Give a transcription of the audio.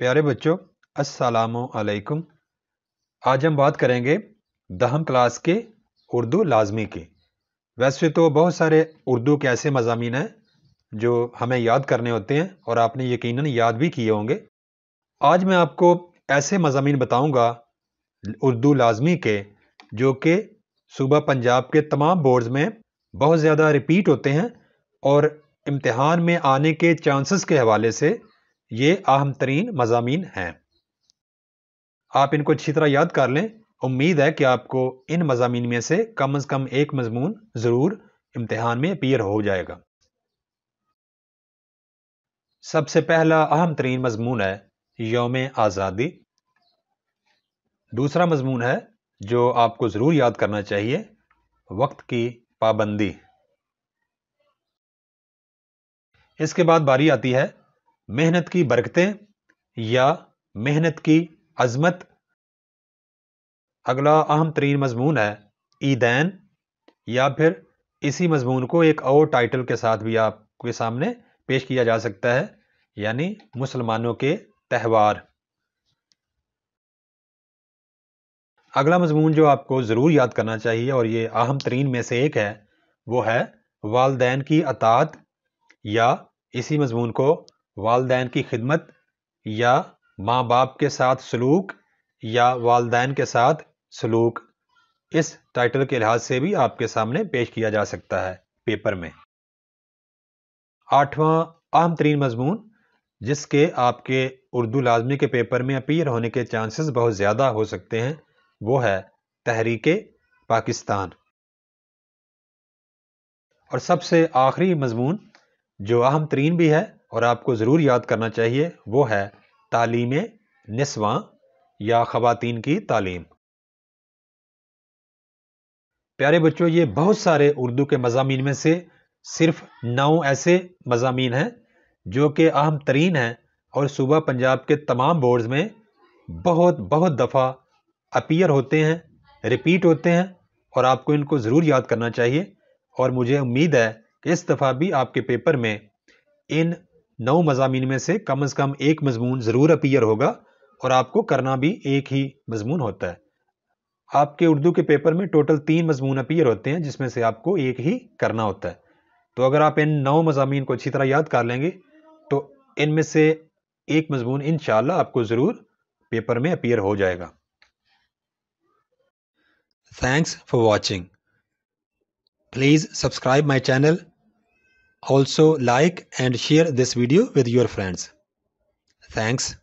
प्यारे बच्चों असलकुम आज हम बात करेंगे दहम क्लास के उर्दू लाजमी के वैसे तो बहुत सारे उर्दू के ऐसे मजामी हैं जो हमें याद करने होते हैं और आपने यकीनन याद भी किए होंगे आज मैं आपको ऐसे मजामी बताऊंगा उर्दू लाजमी के जो कि सुबह पंजाब के तमाम बोर्ड्स में बहुत ज़्यादा रिपीट होते हैं और इम्तहान में आने के चांसेस के हवाले से ये अहम तरीन मजामी हैं आप इनको अच्छी तरह याद कर लें उम्मीद है कि आपको इन मजामी में से कम अज़ कम एक मजमून ज़रूर इम्तहान में अपीयर हो जाएगा सबसे पहला अहम तरीन मजमून है योम आज़ादी दूसरा मजमून है जो आपको ज़रूर याद करना चाहिए वक्त की पाबंदी इसके बाद बारी आती है मेहनत की बरकतें या मेहनत की अजमत अगला अहम तरीन मजमून है ईदैन या फिर इसी मजमून को एक और टाइटल के साथ भी आपके सामने पेश किया जा सकता है यानी मुसलमानों के त्यौहार अगला मजमून जो आपको ज़रूर याद करना चाहिए और ये अहम तरीन में से एक है वो है वालदेन की अतात या इसी मजमून को वालदेन की खिदमत या माँ बाप के साथ सलूक या वालदेन के साथ सलूक इस टाइटल के लिहाज से भी आपके सामने पेश किया जा सकता है पेपर में आठवां अहम तरीन मजमून जिसके आपके उर्दू लाजमी के पेपर में अपीयर होने के चांसेस बहुत ज़्यादा हो सकते हैं वो है तहरीक पाकिस्तान और सबसे आखिरी मजमून जो अहम तरीन भी है और आपको ज़रूर याद करना चाहिए वो है तालीम नस्वा या ख़वान की तालीम प्यारे बच्चों ये बहुत सारे उर्दू के मजामी में से सिर्फ नौ ऐसे मजामी हैं जो कि अहम तरीन हैं और सुबह पंजाब के तमाम बोर्ड्स में बहुत बहुत दफ़ा अपीयर होते हैं रिपीट होते हैं और आपको इनको ज़रूर याद करना चाहिए और मुझे उम्मीद है कि इस दफ़ा भी आपके पेपर में इन नौ मजामी में से कम अज़ कम एक मजमून ज़रूर अपीयर होगा और आपको करना भी एक ही मजमून होता है आपके उर्दू के पेपर में टोटल तीन मजमून अपीयर होते हैं जिसमें से आपको एक ही करना होता है तो अगर आप इन नौ मजामी को अच्छी तरह याद कर लेंगे तो इनमें से एक मजमून इन आपको ज़रूर पेपर में अपीयर हो जाएगा thanks for watching please subscribe my channel Also like and share this video with your friends. Thanks.